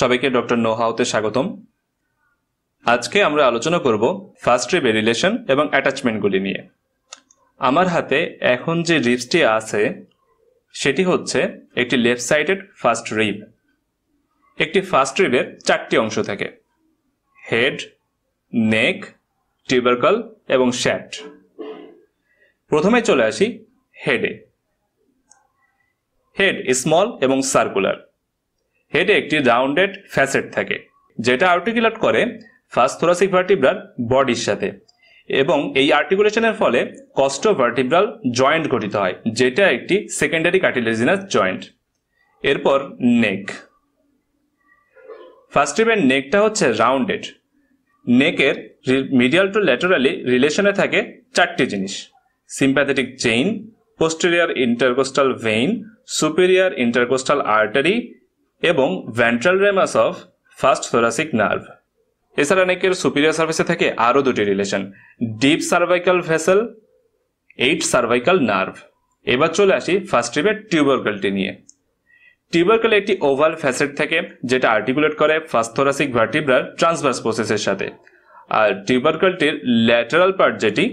সবাইকে ডক্টর নোহাওতে স্বাগতম আজকে আমরা আলোচনা করব ফার্স্ট রিবে রিলেশন এবং অ্যাটাচমেন্টগুলি নিয়ে আমার হাতে এখন যে রিপসটি আছে সেটি হচ্ছে একটি লেফট সাইডেড ফার্স্ট রিব একটি ফার্স্ট রিবের চারটি অংশ থাকে হেড নেক টিউবারকল এবং শ্যাট প্রথমে চলে আসি হেডে হেড স্মল এবং সার্কুলার হেডে একটি রাউন্ডেড ফ্যাসেট থাকে যেটা আর্টিকুলেট করে ফার্স্ট থোরাসিক ভার্টিব্রাল বডির সাথে এবং এই আর্টিকুলেশনের ফলে কস্টো ভার্টিব্রাল জয়েন্ট গঠিত হয় যেটা একটি সেকেন্ডারি কার্টিলেজিনাস জয়েন্ট এরপর নেক ফার্স্ট রিবের নেকটা হচ্ছে রাউন্ডেড নেকের মিডিয়াল টু ল্যাটারালি রিলেশনে থাকে চারটি জিনিস sympathetic chain posterior intercostal vein superior intercostal artery এবং ventral ramus of first thoracic nerve এছাড়া নেকের সুপিরিয়ার সার্ভিসে থাকে আরও দুটি relation deep cervical vessel eight cervical nerve এবার চলে আসি ফার্স্ট টিবের টিউবারকেলটি নিয়ে টিউবারকেলে একটি ওভাল ফ্যাসেট থাকে যেটা আর্টিকুলেট করে ফার্স্ট থোরাসিক ভার্টিব্রার ট্রান্সভার্স প্রসেসের সাথে আর টিউবারকেলটির ল্যাটারাল পার্ট যেটি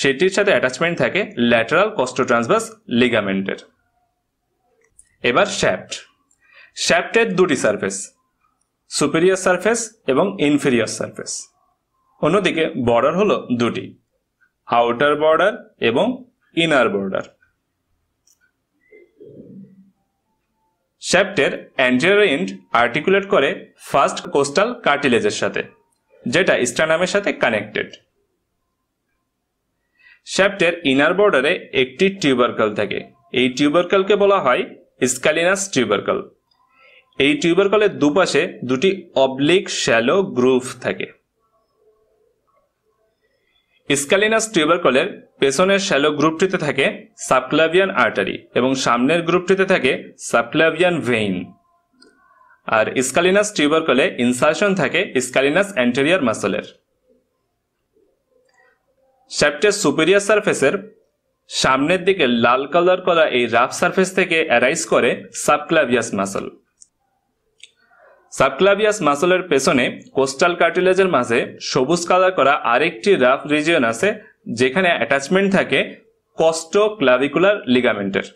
সেটির সাথে অ্যাটাচমেন্ট থাকে ল্যাটারাল কস্টো ট্রান্সভার্স লিগামেন্টের এবার শ্যাপ্ট শ্যাফটের দুটি সারফেস সুপেরিয়ার সারফেস এবং ইনফেরিয়ার সারফেস অন্যদিকে বর্ডার হলো দুটি আউটার বর্ডার এবং ইনার বর্ডার শ্যাফটের অ্যান্টিরিয়ার এন্ড আর্টিকুলেট করে ফার্স্ট কোস্টাল কার্টিলেজের সাথে যেটা স্টানামের সাথে কানেক্টেড শ্যাফটের ইনার বর্ডারে একটি টিউবারকাল থাকে এই টিউবারকালকে বলা হয় স্কালিনাস টিউবারকাল এই টিউবার কলের দুপাশে দুটি অবলিক শ্যালো গ্রুভ থাকে স্কালিনাস টিউবার কলের পেছনের শ্যালো গ্রুপটিতে থাকে সাবক্লাভিয়ান আর্টারি এবং সামনের গ্রুপটিতে থাকে সাবক্লাভিয়ান ভেইন আর স্কালিনাস টিউবার কলে ইনসার্শন থাকে স্কালিনাস অ্যান্টেরিয়ার মাসলের শ্যাপ্টের সুপেরিয়ার সার্ফেসের সামনের দিকে লাল কালার করা এই রাফ সার্ফেস থেকে অ্যারাইজ করে সাবক্লাভিয়াস মাসল সাবক্লাভিয়াস মাসলের পেছনে কোস্টাল কার্টিলেজের মাঝে সবুজ কালার করা আরেকটি রাফ রিজিয়ন আছে যেখানে অ্যাটাচমেন্ট থাকে কস্টো ক্লাভিকুলার লিগামেন্টের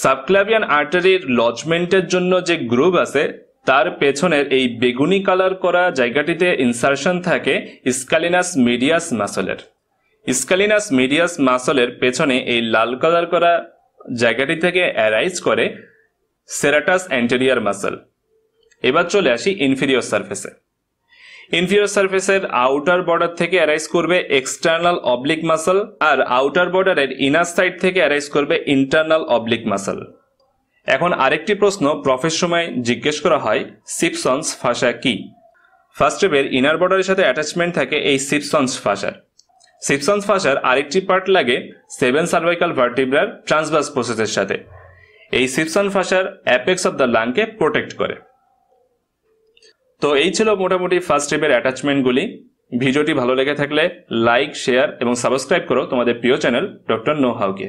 সাবক্লাভিয়ান আর্টারির লজমেন্টের জন্য যে গ্রুপ আছে তার পেছনের এই বেগুনি কালার করা জায়গাটিতে ইনসারশন থাকে স্কালিনাস মিডিয়াস মাসলের স্কালিনাস মিডিয়াস মাসলের পেছনে এই লাল কালার করা জায়গাটি থেকে অ্যারাইজ করে সেরাটাস অ্যান্টেরিয়ার মাসল এবার চলে আসি ইনফিরিয়র সার্ফেসে ইনফিরিয়র সার্ফেসের আউটার বর্ডার থেকে অ্যারাইজ করবে এক্সটার্নাল অবলিক মাসল আর আউটার বর্ডারের ইনার সাইড থেকে অ্যারাইজ করবে ইন্টারনাল অবলিক মাসল এখন আরেকটি প্রশ্ন প্রফের সময় জিজ্ঞেস করা হয় সিপসন্স ফাঁসা কি ফার্স্ট স্টেপের ইনার বর্ডারের সাথে অ্যাটাচমেন্ট থাকে এই সিপসন্স ফাঁসার সিপসন্স ফাঁসার আরেকটি পার্ট লাগে সেভেন সার্ভাইকাল ভার্টিব্রার ট্রান্সভার্স প্রসেসের সাথে এই সিপসন ফাঁসার অ্যাপেক্স অব দ্য লাংকে প্রোটেক্ট করে তো এই ছিল মোটামুটি ফার্স্ট ট্রিপের অ্যাটাচমেন্টগুলি ভিডিওটি ভালো লেগে থাকলে লাইক শেয়ার এবং সাবস্ক্রাইব করো তোমাদের প্রিয় চ্যানেল ডক্টর নো হাউকে